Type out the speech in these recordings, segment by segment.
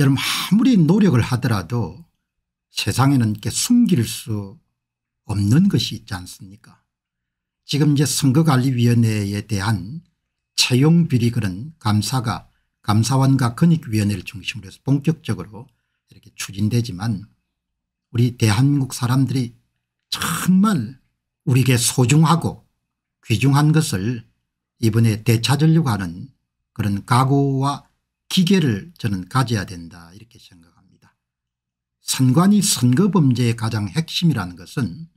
여러분 아무리 노력을 하더라도 세상에는 이렇게 숨길 수 없는 것이 있지 않습니까 지금 이제 선거관리위원회에 대한 채용 비리 그런 감사가 감사원과 근익위원회를 중심으로 해서 본격적으로 이렇게 추진되지만 우리 대한민국 사람들이 정말 우리에게 소중하고 귀중한 것을 이번에 되찾으려고 하는 그런 각오와 기계를 저는 가져야 된다 이렇게 생각합니다. 선관위 선거범죄의 가장 핵심이라는 것은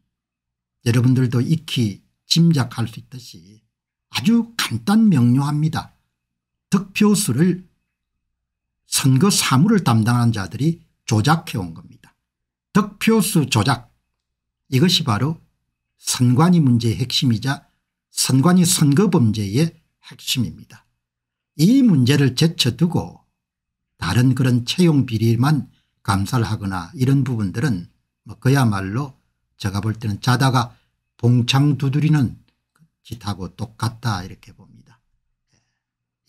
여러분들도 익히 짐작할 수 있듯이 아주 간단 명료합니다. 득표수를 선거 사무를 담당한 자들이 조작해온 겁니다. 득표수 조작 이것이 바로 선관위 문제의 핵심이자 선관위 선거범죄의 핵심입니다. 이 문제를 제쳐두고 다른 그런 채용 비리만 감사를 하거나 이런 부분들은 뭐 그야말로 제가 볼 때는 자다가 봉창 두드리는 짓하고 똑같다 이렇게 봅니다.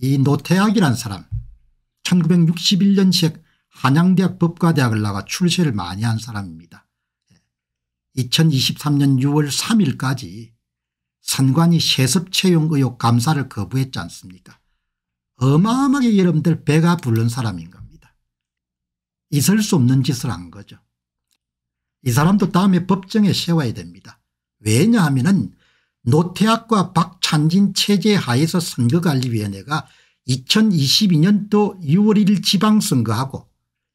이 노태학이란 사람 1961년식 한양대학 법과대학을 나가 출세를 많이 한 사람입니다. 2023년 6월 3일까지 선관위 세습 채용 의혹 감사를 거부했지 않습니까 어마어마하게 여러분들 배가 부른 사람인 겁니다. 있을 수 없는 짓을 한 거죠. 이 사람도 다음에 법정에 세워야 됩니다. 왜냐하면 은 노태학과 박찬진 체제 하에서 선거관리위원회가 2022년도 6월 1일 지방선거하고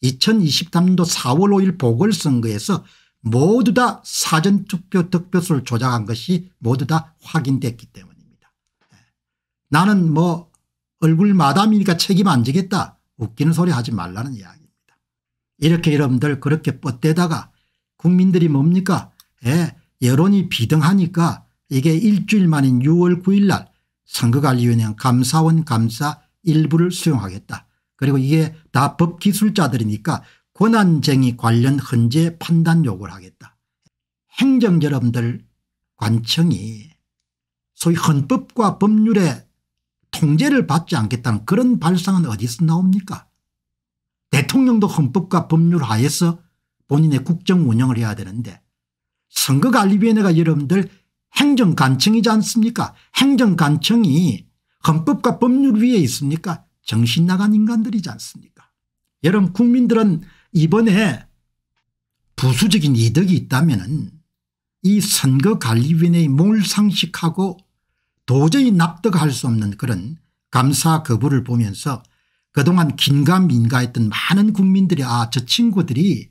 2023년도 4월 5일 보궐선거에서 모두 다 사전투표 득표수를 조작한 것이 모두 다 확인됐기 때문입니다. 예. 나는 뭐 얼굴 마담이니까 책임 안 지겠다. 웃기는 소리 하지 말라는 이야기입니다. 이렇게 여러분들 그렇게 뻗대다가 국민들이 뭡니까? 예, 여론이 비등하니까 이게 일주일 만인 6월 9일 날 선거관리위원회 감사원 감사 일부를 수용하겠다. 그리고 이게 다 법기술자들이니까 권한쟁의 관련 헌재 판단 요구를 하겠다. 행정 여러분들 관청이 소위 헌법과 법률에 통제를 받지 않겠다는 그런 발상은 어디서 나옵니까 대통령도 헌법과 법률 하에서 본인의 국정 운영을 해야 되는데 선거관리위원회가 여러분들 행정관청이지 않습니까 행정관청이 헌법과 법률 위에 있습니까 정신 나간 인간들이지 않습니까 여러분 국민들은 이번에 부수적인 이득이 있다면 이 선거관리위원회의 몰상식하고 도저히 납득할 수 없는 그런 감사 거부를 보면서 그동안 긴가민가했던 많은 국민들이 아 저 친구들이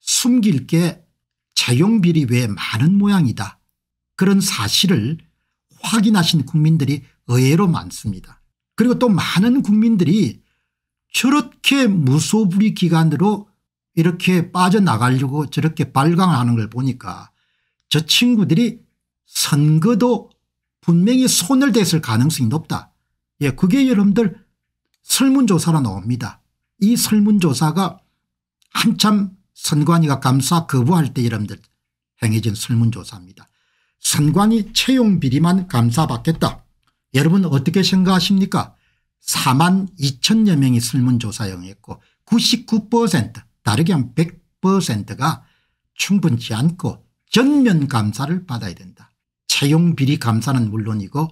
숨길 게 채용비리 외에 많은 모양이다. 그런 사실을 확인하신 국민들이 의외로 많습니다. 그리고 또 많은 국민들이 저렇게 무소불위 기간으로 이렇게 빠져나가려고 저렇게 발광하는 걸 보니까 저 친구들이 선거도 분명히 손을 댔을 가능성이 높다. 예, 그게 여러분들 설문조사로 나옵니다. 이 설문조사가 한참 선관위가 감사 거부할 때 여러분들 행해진 설문조사입니다. 선관위 채용 비리만 감사받겠다. 여러분 어떻게 생각하십니까? 4만 2천여 명이 설문조사 영했고 99% 다르게 한 100%가 충분치 않고 전면 감사를 받아야 된다. 채용비리 감사는 물론이고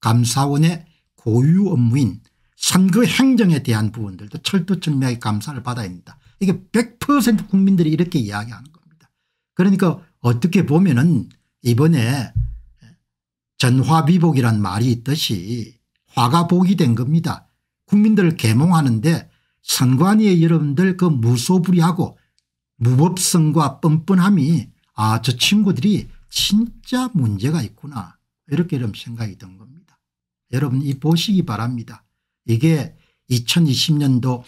감사원의 고유 업무인 선거 행정에 대한 부분들도 철두철미하게 감사를 받아야 합니다. 이게 100% 국민들이 이렇게 이야기하는 겁니다. 그러니까 어떻게 보면 은 이번에 전화비복이란 말이 있듯이 화가 복이 된 겁니다. 국민들을 계몽하는데 선관위의 여러분들 그 무소불위하고 무법성과 뻔뻔함이 아 저 친구들이 진짜 문제가 있구나 이렇게 좀 생각이 든 겁니다. 여러분 이 보시기 바랍니다. 이게 2020년도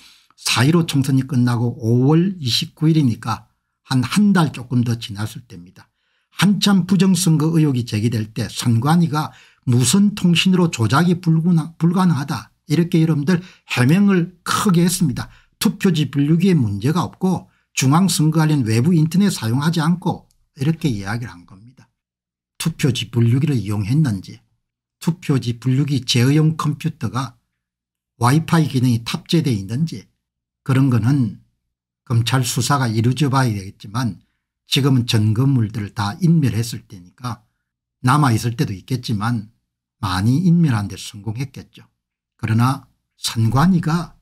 4.15 총선이 끝나고 5월 29일이니까 한 한 달 조금 더 지났을 때입니다. 한참 부정선거 의혹이 제기될 때 선관위가 무슨 통신으로 조작이 불가능하다 이렇게 여러분들 해명을 크게 했습니다. 투표지 분류기에 문제가 없고 중앙선거관련 외부 인터넷 사용하지 않고 이렇게 이야기를 한 겁니다. 투표지 분류기를 이용했는지 투표지 분류기 제어용 컴퓨터가 와이파이 기능이 탑재되어 있는지 그런 거는 검찰 수사가 이루어져 봐야 되겠지만 지금은 전거물들을 다 인멸했을 때니까 남아있을 때도 있겠지만 많이 인멸한 데 성공했겠죠. 그러나 선관위가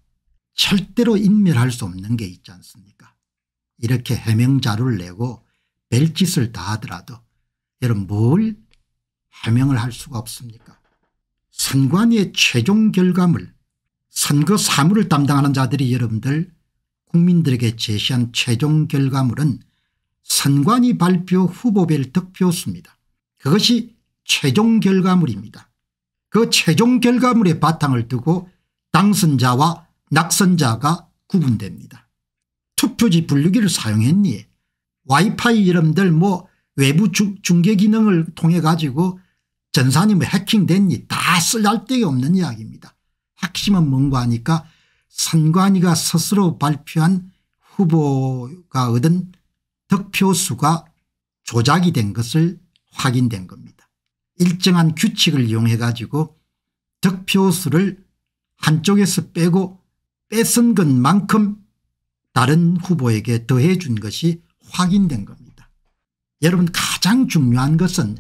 절대로 인멸할 수 없는 게 있지 않습니까 이렇게 해명자료를 내고 벨짓을 다 하더라도 여러분 뭘 해명을 할 수가 없습니까 선관위의 최종 결과물 선거 사무를 담당하는 자들이 여러분들 국민들에게 제시한 최종 결과물은 선관위 발표 후보별 득표수입니다. 그것이 최종 결과물입니다. 그 최종 결과물의 바탕을 두고 당선자와 낙선자가 구분됩니다. 투표지 분류기를 사용했니 와이파이 이름들 뭐 외부 중계 기능을 통해 가지고 전산이 뭐 해킹됐니 다쓸데가 없는 이야기입니다. 핵심은 뭔가 하니까 선관위가 스스로 발표한 후보가 얻은 득표수가 조작이 된 것을 확인된 겁니다. 일정한 규칙을 이용해 가지고 득표수를 한쪽에서 빼고 뺏은 것만큼 다른 후보에게 더해 준 것이 확인된 겁니다. 여러분 가장 중요한 것은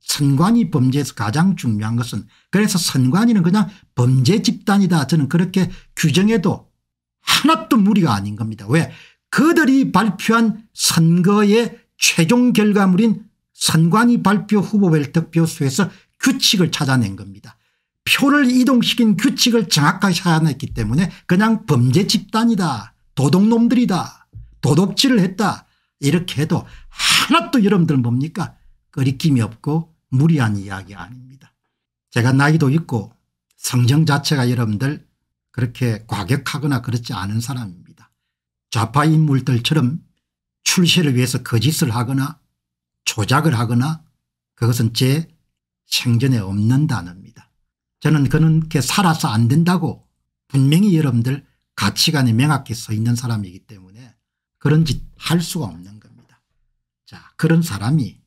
선관위 범죄에서 가장 중요한 것은 그래서 선관위는 그냥 범죄 집단이다 저는 그렇게 규정해도 하나도 무리가 아닌 겁니다. 왜 그들이 발표한 선거의 최종 결과물인 선관위 발표 후보별 득표수에서 규칙을 찾아낸 겁니다. 표를 이동시킨 규칙을 정확하게 찾아냈기 때문에 그냥 범죄 집단이다 도둑놈들이다 도둑질을 했다 이렇게 해도 하나도 여러분들 뭡니까 거리낌이 없고 무리한 이야기 아닙니다. 제가 나이도 있고 성정 자체가 여러분들 그렇게 과격하거나 그렇지 않은 사람입니다. 좌파 인물들처럼 출세를 위해서 거짓을 하거나 조작을 하거나 그것은 제 생전에 없는 단어입니다. 저는 그렇게 살아서 안 된다고 분명히 여러분들 가치관이 명확히 서 있는 사람이기 때문에 그런 짓 할 수가 없는 자 그런 사람이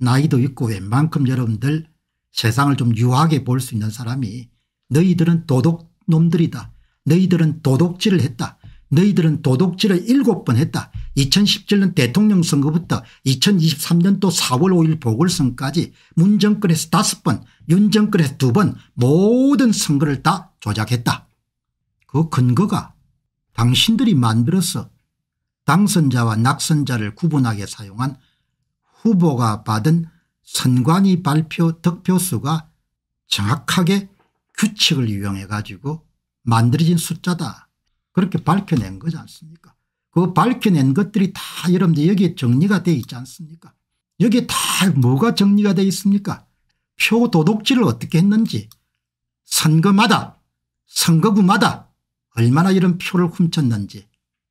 나이도 있고 웬만큼 여러분들 세상을 좀 유하게 볼 수 있는 사람이 너희들은 도둑놈들이다. 너희들은 도둑질을 했다. 너희들은 도둑질을 일곱 번 했다. 2017년 대통령 선거부터 2023년도 4월 5일 보궐선까지 문정권에서 다섯 번 윤정권에서 두번 모든 선거를 다 조작했다. 그 근거가 당신들이 만들어서 당선자와 낙선자를 구분하게 사용한 후보가 받은 선관위 발표 득표수가 정확하게 규칙을 이용해 가지고 만들어진 숫자다 그렇게 밝혀낸 거지 않습니까 그 밝혀낸 것들이 다 여러분들 여기에 정리가 되어 있지 않습니까 여기에 다 뭐가 정리가 되어 있습니까 표 도둑질을 어떻게 했는지 선거마다 선거구마다 얼마나 이런 표를 훔쳤는지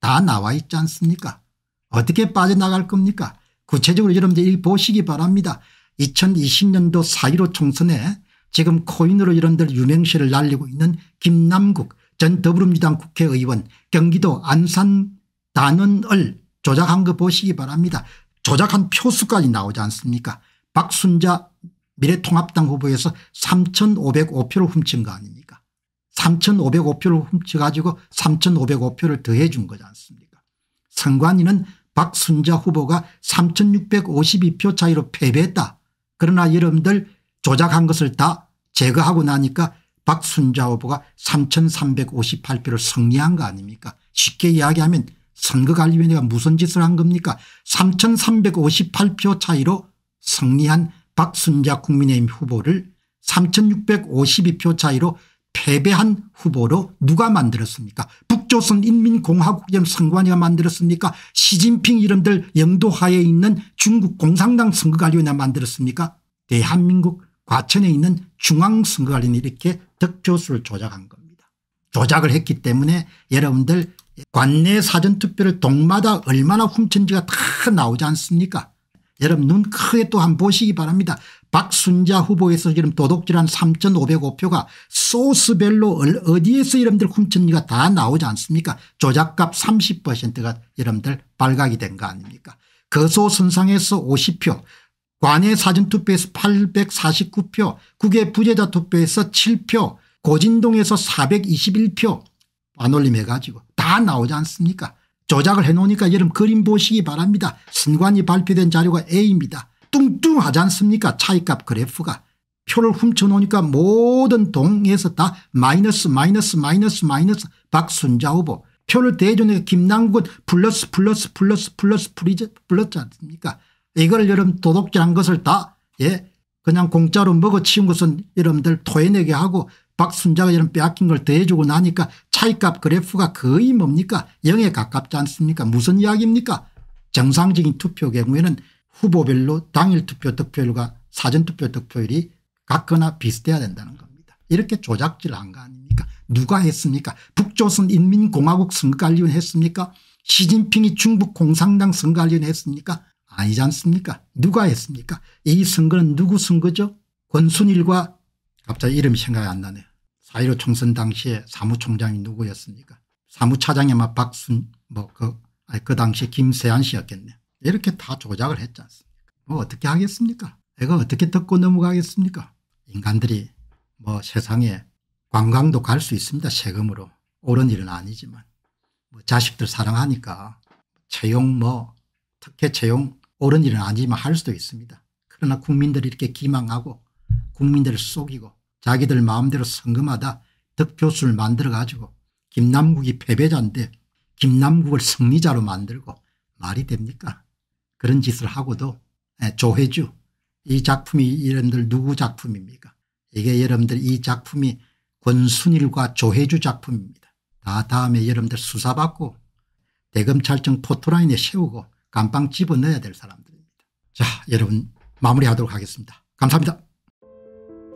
다 나와 있지 않습니까 어떻게 빠져나갈 겁니까 구체적으로 여러분들이 보시기 바랍니다. 2020년도 4.15 총선에 지금 코인으로 이런들 유명세를 날리고 있는 김남국 전 더불어민주당 국회의원 경기도 안산 단원을 조작한 거 보시기 바랍니다. 조작한 표수까지 나오지 않습니까 박순자 미래통합당 후보에서 3505표를 훔친 거 아닙니까 3,505표를 훔쳐가지고 3,505표를 더해 준 거지 않습니까 선관위는 박순자 후보가 3,652표 차이로 패배했다. 그러나 여러분들 조작한 것을 다 제거하고 나니까 박순자 후보가 3,358표를 승리한 거 아닙니까 쉽게 이야기하면 선거관리위원회가 무슨 짓을 한 겁니까 3,358표 차이로 승리한 박순자 국민의힘 후보를 3,652표 차이로 패배한 후보로 누가 만들었습니까 북조선 인민공화국이란 선관위가 만들었습니까 시진핑 이름들 영도하에 있는 중국 공산당 선거관리위원회 만들었습니까 대한민국 과천에 있는 중앙선거관리위원회 이렇게 득표수를 조작한 겁니다. 조작을 했기 때문에 여러분들 관내 사전투표를 동마다 얼마나 훔친지가 다 나오지 않습니까 여러분 눈 크게 또 한번 보시기 바랍니다. 박순자 후보에서 지금 도둑질한 3,505표가 소스별로 어디에서 여러분들 훔쳤는가 다 나오지 않습니까 조작값 30%가 여러분들 발각이 된 거 아닙니까 거소선상에서 그 50표 관외 사전투표에서 849표 국외 부재자 투표에서 7표 고진동에서 421표 안올림 해가지고 다 나오지 않습니까 조작을 해놓으니까 여러분 그림 보시기 바랍니다. 신관이 발표된 자료가 A입니다. 뚱뚱하지 않습니까 차이값 그래프가. 표를 훔쳐놓으니까 모든 동에서 다 마이너스 마이너스 마이너스 마이너스 박순자 후보. 표를 대전에 김남군 플러스 플러스 플러스 플러스 플러스 플러스 않습니까 이걸 여러분 도둑질한 것을 다 예, 그냥 공짜로 먹어치운 것은 여러분들 토해내게 하고 박순자가 이런 빼앗긴 걸 대해주고 나니까 차이값 그래프가 거의 뭡니까 0에 가깝지 않습니까 무슨 이야기입니까 정상적인 투표 경우에는 후보별로 당일 투표 득표율과 사전투표 득표율이 같거나 비슷해야 된다는 겁니다. 이렇게 조작질한 거 아닙니까 누가 했습니까 북조선 인민공화국 선거관리원 했습니까 시진핑이 중국 공산당 선거관리원 했습니까 아니지 않습니까 누가 했습니까 이 선거는 누구 선거죠 권순일과 갑자기 이름이 생각이 안나네4.15 총선 당시에 사무총장이 누구였습니까 사무차장이 아마 박순 뭐그 그, 그 당시 김세한 씨였겠네 이렇게 다 조작을 했지 않습니까 뭐 어떻게 하겠습니까 이거 어떻게 듣고 넘어가겠습니까 인간들이 뭐 세상에 관광도 갈 수 있습니다 세금으로 옳은 일은 아니지만 뭐 자식들 사랑하니까 채용 뭐 특혜 채용 옳은 일은 아니지만 할 수도 있습니다 그러나 국민들이 이렇게 기망하고 국민들을 속이고 자기들 마음대로 성금하다 득표수를 만들어 가지고 김남국이 패배자인데 김남국을 승리자로 만들고 말이 됩니까 그런 짓을 하고도 예, 조혜주 이 작품이 여러분들 누구 작품입니까 이게 여러분들 이 작품이 권순일과 조혜주 작품입니다 다 다음에 여러분들 수사받고 대검찰청 포토라인에 세우고 감방 집어넣어야 될 사람들입니다 자 여러분 마무리하도록 하겠습니다 감사합니다